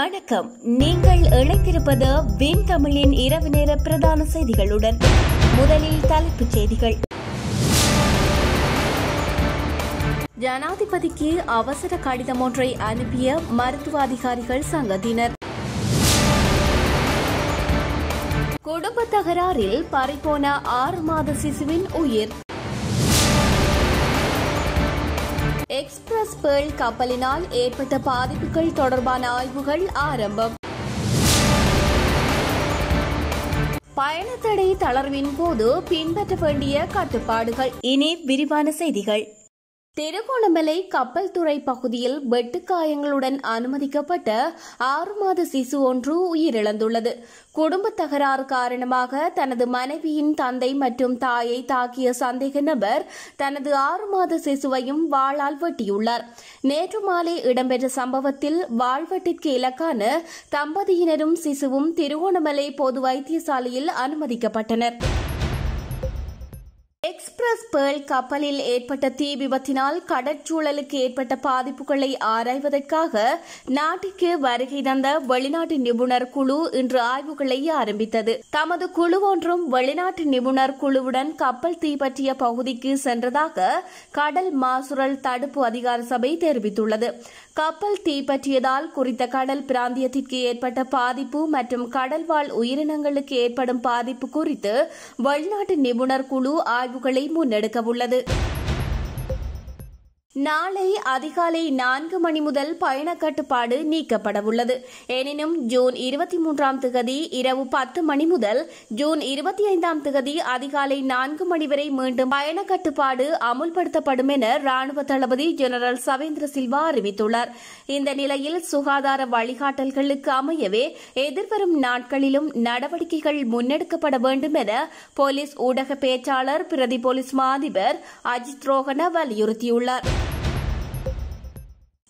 வணக்கம் நீங்கள் இணைந்திருப்பது வின் தமிழின் இரவு நேர பிரதான செய்திகளுடன் முதலில் தலைப்புச் செய்திகள் ஜனாதிபதிக்கு அவசர கடிதம் ஒன்றை அனுப்பிய மருத்துவ அதிகாரிகள் சங்கத்தினர் குடும்ப தகராறில் பறிபோன ஆறு மாத சிசுவின் உயிர் எக்ஸ்பிரஸ் பேர்ல் கப்பலினால் ஏற்பட்ட பாதிப்புகள் தொடர்பான ஆய்வுகள் ஆரம்பம் பயணத்தடை தளர்வின் போது பின்பற்ற வேண்டிய கட்டுப்பாடுகள் இனி விரிவான செய்திகள் திருகோணமலை கப்பல் துறை பகுதியில் வெட்டுக்காயங்களுடன் அனுமதிக்கப்பட்ட ஆறு மாத சிசு ஒன்று உயிரிழந்துள்ளது குடும்ப தகராறு காரணமாக தனது மனைவியின் தந்தை மற்றும் தாயை தாக்கிய சந்தேக நபர் தனது ஆறு மாத சிசுவையும் வாளால் வெட்டியுள்ளார் நேற்று மாலை இடம்பெற்ற சம்பவத்தில் வாழ்வெட்டிற்கு இலக்கான தம்பதியினரும் சிசுவும் திருகோணமலை பொது வைத்தியசாலையில் அனுமதிக்கப்பட்டனா் எக்ஸ்பிரஸ் பேர்ல் கப்பலில் ஏற்பட்ட தீ விபத்தினால் கடற்சூழலுக்கு ஏற்பட்ட பாதிப்புகளை ஆராய்வதற்காக நாட்டிற்கு வருகை தந்த வெளிநாட்டு நிபுணர் குழு இன்று ஆய்வுகளை ஆரம்பித்தது தமது குழு ஒன்றும் வெளிநாட்டு நிபுணர் குழுவுடன் கப்பல் தீ பற்றிய பகுதிக்கு சென்றதாக கடல் மாசுரல் தடுப்பு அதிகார சபை தெரிவித்துள்ளது கப்பல் தீ பற்றியதால் குறித்த கடல் பிராந்தியத்திற்கு ஏற்பட்ட பாதிப்பு மற்றும் கடல்வாழ் உயிரினங்களுக்கு ஏற்படும் பாதிப்பு குறித்து வெளிநாட்டு நிபுணர் குழு ஆய்வுகள் முன்னெடுக்கவுள்ளது நாளை அதிகாலை நான்கு மணி முதல் பயண கட்டுப்பாடு நீக்கப்படவுள்ளது எனினும் ஜூன் இருபத்தி மூன்றாம் திகதி இரவு பத்து மணி முதல் ஜூன் இருபத்தி ஐந்தாம் திகதி அதிகாலை நான்கு மணி வரை மீண்டும் பயண கட்டுப்பாடு அமுல்படுத்தப்படும் என ராணுவ தளபதி ஜெனரல் சவேந்திர சில்வா அறிவித்துள்ளார் இந்த நிலையில் சுகாதார வழிகாட்டல்களுக்கு அமையவே எதிர்வரும் நாட்களிலும் நடவடிக்கைகள் முன்னெடுக்கப்பட வேண்டும் என போலீஸ் ஊடக பேச்சாளர் பிரதி போலீஸ் மாதிபர் அஜித் ரோஹன வலியுறுத்தியுள்ளார்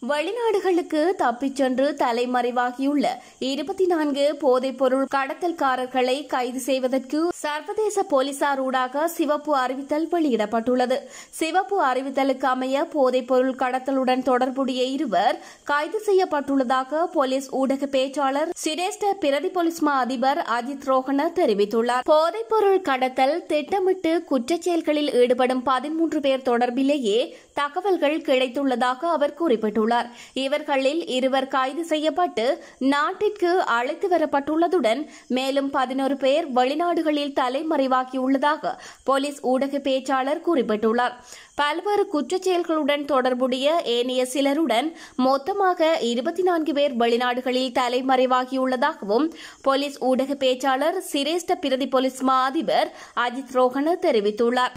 வெளிநாடுகளுக்கு தப்பிச் சென்று தலைமறைவாகியுள்ள இருபத்தி நான்கு போதைப்பொருள் கடத்தல்காரர்களை கைது செய்வதற்கு சர்வதேச போலீசார் ஊடாக சிவப்பு அறிவித்தல் வெளியிடப்பட்டுள்ளது சிவப்பு அறிவித்தலுக்கு அமைய போதைப்பொருள் கடத்தலுடன் தொடர்புடைய இருவர் கைது செய்யப்பட்டுள்ளதாக போலீஸ் ஊடக பேச்சாளர் சிரேஷ்ட பிரதி போலீஸ்மா மா அதிபர் அஜித் ரோஹன தெரிவித்துள்ளார் போதைப்பொருள் கடத்தல் திட்டமிட்டு குற்றச் செயல்களில் ஈடுபடும் பதிமூன்று பேர் தொடர்பிலேயே தகவல்கள் கிடைத்துள்ளதாக அவர் குறிப்பிட்டுள்ளார் தெரிவித்துள்ளார் இவர்களில் இருவர் கைது செய்யப்பட்டு நாட்டிற்கு அழைத்து வரப்பட்டுள்ளதுடன் மேலும் பதினோரு பேர் வெளிநாடுகளில் தலைமறைவாகியுள்ளதாக போலீஸ் ஊடக பேச்சாளர் குறிப்பிட்டுள்ளார் பல்வேறு குற்றச்செயல்களுடன் தொடர்புடைய ஏனைய சிலருடன் மொத்தமாக இருபத்தி நான்கு பேர் வெளிநாடுகளில் தலைமறைவாகியுள்ளதாகவும் போலீஸ் ஊடக பேச்சாளர் சிரேஷ்ட பிரதி போலீஸ் மா அதிபர் அஜித் ரோஹன தெரிவித்துள்ளார்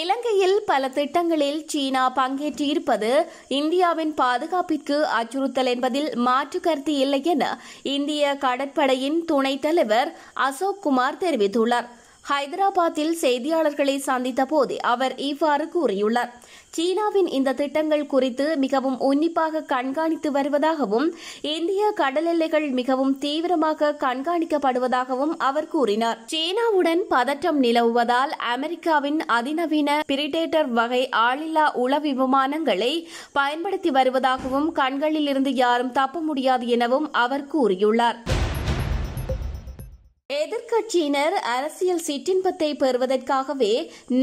இலங்கையில் பல திட்டங்களில் சீனா பங்கேற்று இருப்பது இந்தியாவின் பாதுகாப்பிற்கு அச்சுறுத்தல் என்பதில் மாற்று கருத்து இல்லை என இந்திய கடற்படையின் துணைத் தலைவர் அசோக் குமார் தெரிவித்துள்ளார் ஹைதராபாத்தில் செய்தியாளர்களை சந்தித்த போது அவர் இவ்வாறு கூறியுள்ளார் சீனாவின் இந்த திட்டங்கள் குறித்து மிகவும் உன்னிப்பாக கண்காணித்து வருவதாகவும் இந்திய கடல் எல்லைகள் மிகவும் தீவிரமாக கண்காணிக்கப்படுவதாகவும் அவர் கூறினார் சீனாவுடன் பதற்றம் நிலவுவதால் அமெரிக்காவின் அதிநவீன பிரிடேட்டர் வகை ஆளில்லா உள விமானங்களை பயன்படுத்தி வருவதாகவும் கண்களிலிருந்து யாரும் தப்ப முடியாது எனவும் அவர் கூறியுள்ளார் எதிர்கட்சியினர் அரசியல் சிற்றின்பத்தை பெறுவதற்காகவே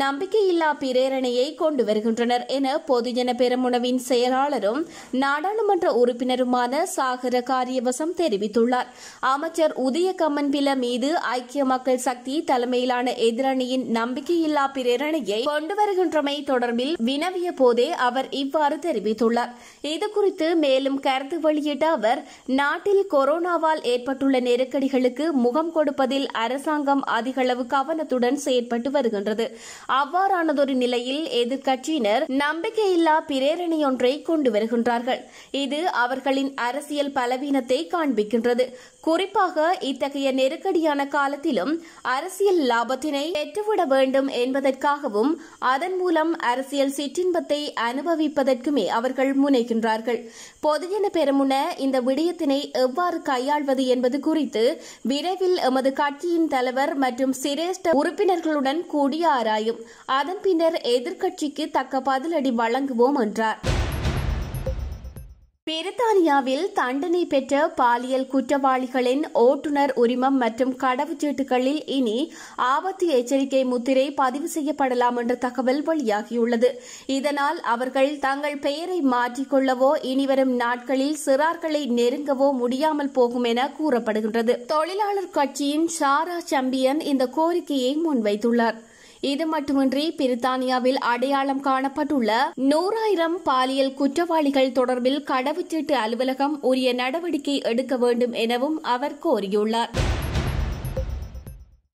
நம்பிக்கையில்லா பிரேரணையை கொண்டு வருகின்றனர் என பொதுஜன பெருமுனவின் செயலாளரும் நாடாளுமன்ற உறுப்பினருமான சாகர காரியவசம் தெரிவித்துள்ளார் அமைச்சர் உதய கம்மன்பில மீது ஐக்கிய மக்கள் சக்தி தலைமையிலான எதிரணியின் நம்பிக்கையில்லா பிரேரணையை கொண்டு வருகின்றமை தொடர்பில் வினவிய போதே அவர் இவ்வாறு தெரிவித்துள்ளார் இதுகுறித்து மேலும் கருத்து வெளியிட்ட அவர் நாட்டில் கொரோனாவால் ஏற்பட்டுள்ள நெருக்கடிகளுக்கு முகம் கொடுப்ப அதிகரிப்பதில் அரசாங்கம் அதிகளவு கவனத்துடன் செயற்பட்டு வருகின்றது அவ்வாறானதொரு நிலையில் எதிர்க்கட்சியினர் நம்பிக்கையில்லா பிரேரணையொன்றை கொண்டு வருகின்றார்கள் இது அவர்களின் அரசியல் பலவீனத்தை காண்பிக்கின்றது குறிப்பாக இத்தகைய நெருக்கடியான காலத்திலும் அரசியல் லாபத்தினை பெற்றுவிட வேண்டும் என்பதற்காகவும் அதன் மூலம் அரசியல் சிற்றின்பத்தை அனுபவிப்பதற்குமே அவர்கள் முனைகின்றார்கள் பொதுஜன பெருமுன இந்த விடயத்தினை எவ்வாறு கையாள்வது என்பது குறித்து விரைவில் எமது கட்சியின் தலைவர் மற்றும் சிரேஷ்ட உறுப்பினர்களுடன் கூடி ஆராயும் அதன் பின்னர் எதிர்க்கட்சிக்கு தக்க பதிலடி வழங்குவோம் என்றார் பிரித்தானியாவில் தண்டனை பெற்ற பாலியல் குற்றவாளிகளின் ஓட்டுநர் உரிமம் மற்றும் கடவுச்சீட்டுகளில் இனி ஆபத்து எச்சரிக்கை முத்திரை பதிவு செய்யப்படலாம் என்ற தகவல் வெளியாகியுள்ளது இதனால் அவர்கள் தங்கள் பெயரை மாற்றிக்கொள்ளவோ இனிவரும் நாட்களில் சிறார்களை நெருங்கவோ முடியாமல் போகும் என கூறப்படுகின்றது தொழிலாளர் கட்சியின் சாரா சம்பியன் இந்த கோரிக்கையை முன்வைத்துள்ளாா் இது மட்டுமின்றி பிரித்தானியாவில் அடையாளம் காணப்பட்டுள்ள நூறாயிரம் பாலியல் குற்றவாளிகள் தொடர்பில் கடவுச்சீட்டு அலுவலகம் உரிய நடவடிக்கை எடுக்க வேண்டும் எனவும் அவர் கோரியுள்ளார்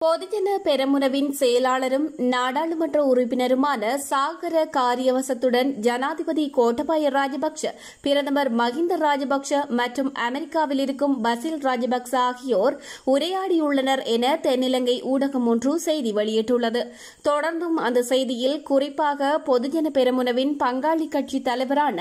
பொதுஜன பெரமுனவின் செயலாளரும் நாடாளுமன்ற உறுப்பினருமான சாகர காரியவசத்துடன் ஜனாதிபதி கோட்டபாய ராஜபக்ஷ பிரதமர் மஹிந்த ராஜபக்ஷ மற்றும் அமெரிக்காவில் இருக்கும் பசில் ராஜபக்ச ஆகியோர் உரையாடியுள்ளனர் என தென்னிலங்கை ஊடகம் ஒன்று செய்தி வெளியிட்டுள்ளது தொடர்ந்தும் அந்த செய்தியில் குறிப்பாக பொதுஜன பெரமுனவின் பங்காளி கட்சி தலைவரான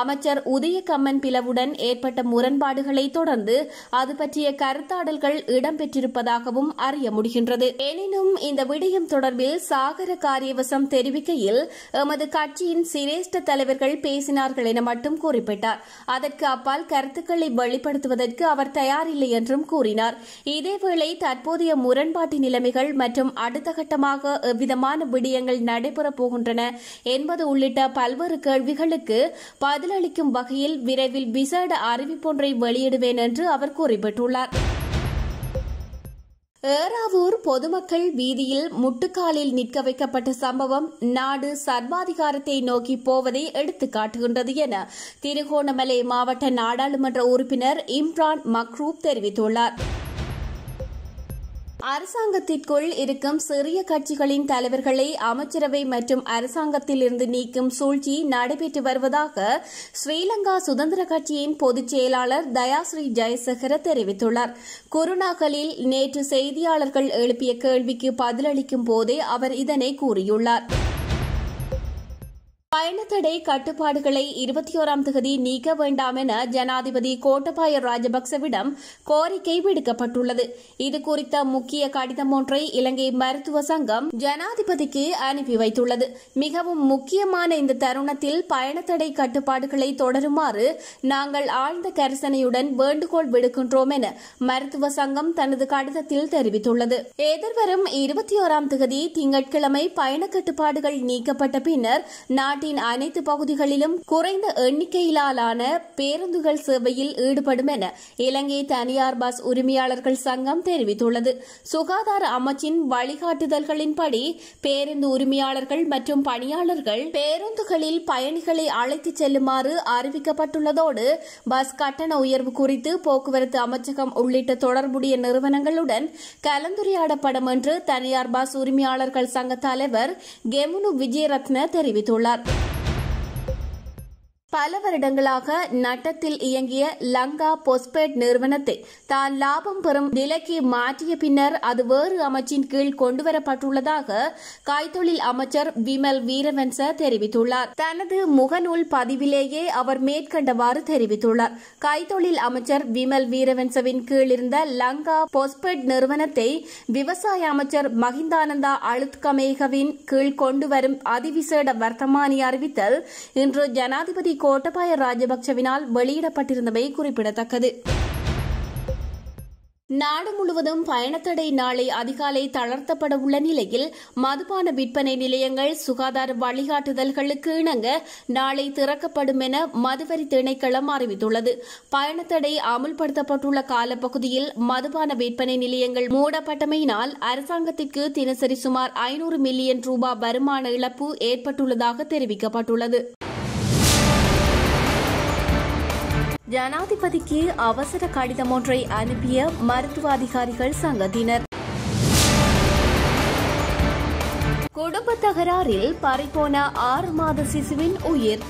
அமைச்சர் உதயகம்மன் பிளவுடன் ஏற்பட்ட முரண்பாடுகளை தொடர்ந்து அது பற்றிய கருத்தாடல்கள் இடம்பெற்றிருப்பதாகவும் அறிய முடிகிறது வருகின்றது எனினும் இந்த விடயம் தொடர்பில் சாகர காரியவசம் தெரிவிக்கையில் எமது கட்சியின் சிரேஷ்ட தலைவர்கள் பேசினார்கள் என மட்டும் குறிப்பிட்டார் அதற்கு அப்பால் கருத்துக்களை வெளிப்படுத்துவதற்கு அவர் தயாரில்லை என்றும் கூறினார் இதேவேளை தற்போதைய முரண்பாட்டு நிலைமைகள் மற்றும் அடுத்த கட்டமாக எவ்விதமான விடயங்கள் நடைபெறப் போகின்றன என்பது உள்ளிட்ட பல்வேறு கேள்விகளுக்கு பதிலளிக்கும் வகையில் விரைவில் விசேட அறிவிப்பொன்றை வெளியிடுவேன் என்று அவர் குறிப்பிட்டுள்ளார் ஏறாவூர் பொதுமக்கள் வீதியில் முட்டுக்காலில் நிற்க வைக்கப்பட்ட சம்பவம் நாடு சர்வாதிகாரத்தை நோக்கி போவதை எடுத்து காட்டுகின்றது என திருகோணமலை மாவட்ட நாடாளுமன்ற உறுப்பினர் இம்ரான் மக்ரூப் தெரிவித்துள்ளார் அரசாங்கத்திற்குள் இருக்கும் சிறிய கட்சிகளின் தலைவர்களை அமைச்சரவை மற்றும் அரசாங்கத்தில் இருந்து நீக்கும் சூழ்ச்சி நடைபெற்று வருவதாக ஸ்ரீலங்கா சுதந்திர கட்சியின் பொதுச் செயலாளர் தயாஸ்ரீ ஜெயசகர தெரிவித்துள்ளார் குருணாகலில் நேற்று செய்தியாளர்கள் எழுப்பிய கேள்விக்கு பதிலளிக்கும் போதே அவர் இதனை கூறியுள்ளார் பயணத்தடை கட்டுப்பாடுகளை இருபத்தி ஓராம் தகுதி நீக்க வேண்டாம் என ஜனாதிபதி கோட்டபாய ராஜபக்சவிடம் கோரிக்கை விடுக்கப்பட்டுள்ளது இது குறித்த முக்கிய கடிதம் ஒன்றை இலங்கை மருத்துவ சங்கம் ஜனாதிபதிக்கு அனுப்பி வைத்துள்ளது மிகவும் முக்கியமான இந்த தருணத்தில் பயணத்தடை கட்டுப்பாடுகளை தொடருமாறு நாங்கள் ஆழ்ந்த கரிசனையுடன் வேண்டுகோள் விடுக்கின்றோம் என மருத்துவ சங்கம் தனது கடிதத்தில் தெரிவித்துள்ளது எதிர்வரும் இருபத்தி ஓராம் தகுதி திங்கட்கிழமை பயண கட்டுப்பாடுகள் நீக்கப்பட்ட பின்னர் நாட்டின் அனைத்து பகுதிகளிலும் குறைந்த எண்ணிக்கையிலான பேருந்துகள் சேவையில் ஈடுபடும் என இலங்கை தனியார் பஸ் உரிமையாளர்கள் சங்கம் தெரிவித்துள்ளது சுகாதார அமைச்சின் வழிகாட்டுதல்களின்படி பேருந்து உரிமையாளர்கள் மற்றும் பணியாளர்கள் பேருந்துகளில் பயணிகளை அழைத்துச் செல்லுமாறு அறிவிக்கப்பட்டுள்ளதோடு பஸ் கட்டண உயர்வு குறித்து போக்குவரத்து அமைச்சகம் உள்ளிட்ட தொடர்புடைய நிறுவனங்களுடன் கலந்துரையாடப்படும் என்று தனியார் பஸ் உரிமையாளர்கள் சங்க தலைவர் கெமுனு விஜயரத்ன தெரிவித்துள்ளாா் பல வருடங்களாக நட்டத்தில் இயங்கிய லங்கா போஸ்பேட் நிறுவனத்தை தான் லாபம் பெறும் நிலைக்கு மாற்றிய பின்னர் அது வேறு அமைச்சின் கீழ் கொண்டுவரப்பட்டுள்ளதாக கைத்தொழில் அமைச்சர் விமல் வீரவன்ச தெரிவித்துள்ளார் தனது முகநூல் பதிவிலேயே அவர் மேற்கண்டவாறு தெரிவித்துள்ளார் கைத்தொழில் அமைச்சர் விமல் வீரவன்சவின் கீழ் இருந்த லங்கா போஸ்பேட் நிறுவனத்தை விவசாய அமைச்சர் மகிந்தானந்தா அழுத்கமேகவின் கீழ் கொண்டுவரும் அதிவிசேட வர்த்தமானி அறிவித்தல் இன்று ஜனாதிபதி கோட்டபாய ராஜபக்சவினால் வெளியிடப்பட்டிருந்தமை குறிப்பிடத்தக்கது நாடு முழுவதும் பயணத்தடை நாளை அதிகாலை தளர்த்தப்பட உள்ள நிலையில் மதுபான விற்பனை நிலையங்கள் சுகாதார வழிகாட்டுதல்களுக்கு இணங்க நாளை திறக்கப்படும் என மதுவரி திணைக்களம் அறிவித்துள்ளது பயணத்தடை அமுல்படுத்தப்பட்டுள்ள காலப்பகுதியில் மதுபான விற்பனை நிலையங்கள் மூடப்பட்டமையினால் அரசாங்கத்திற்கு தினசரி சுமார் ஐநூறு மில்லியன் ரூபாய் வருமான இழப்பு ஏற்பட்டுள்ளதாக தெரிவிக்கப்பட்டுள்ளது ஜனாதிபதிக்கு அவசர கடிதம் ஒன்றை அனுப்பிய மருத்துவ அதிகாரிகள் சங்கத்தினர் குடும்ப தகராறில் பறிப்போன ஆறு மாத சிசுவின் உயிர்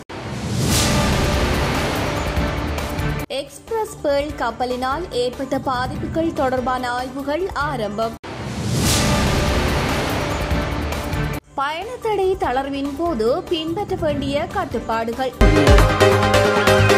எக்ஸ்பிரஸ் பேர்ல் கப்பலினால் ஏற்பட்ட பாதிப்புகள் தொடர்பான ஆய்வுகள் ஆரம்பம் பயணத்தடை தளர்வின் போது பின்பற்ற வேண்டிய கட்டுப்பாடுகள்